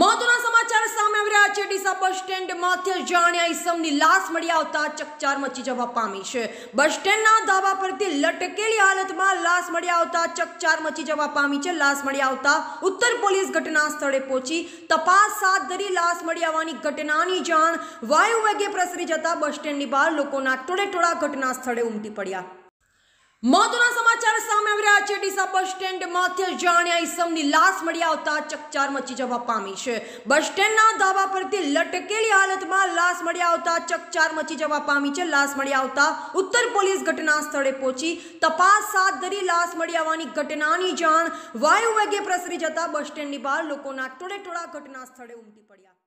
મહત્વના સમાચાર સામે આવી રહ્યા છે ડીસા બસ સ્ટેન્ડમાં જાણ્યા ઈસમની લાશ મળી આવતા ચકચાર મચી જવા પામી છે બસ સ્ટેન્ડના ધાબા પરથી લટકેલી હાલતમાં લાશ મળી આવતા ચકચાર મચી જવા પામી છે લાશ મળી આવતા ઉત્તર પોલીસ ઘટના સ્થળે પહોંચી તપાસ હાથ ધરી લાશ મળી આવવાની ઘટનાની જાણ વાયુ વેગે પ્રસરી જતા બસ સ્ટેન્ડની બહાર લોકોના ટોળેટોળા ઘટના સ્થળે ઉમટી પડ્યા મહત્વના સમાચાર સામે આવી રહ્યા છે ડીસા બસ સ્ટેન્ડ માથે જાણ્યા ઈસમની લાશ મળી આવતા ચકચાર મચી જવા પામી છે બસ સ્ટેન્ડના ધાબા પરથી લટકેલી હાલતમાં લાશ મળી આવતા ચકચાર મચી જવા પામી છે લાશ મળી આવતા ઉત્તર પોલીસ ઘટના સ્થળે પહોંચી તપાસ હાથ ધરી લાશ મળી આવવાની ઘટનાની જાણ વાયુ વેગે પ્રસરી જતા બસ સ્ટેન્ડની બહાર લોકોના ટોળે ટોળા ઘટના સ્થળે ઉમટી પડ્યા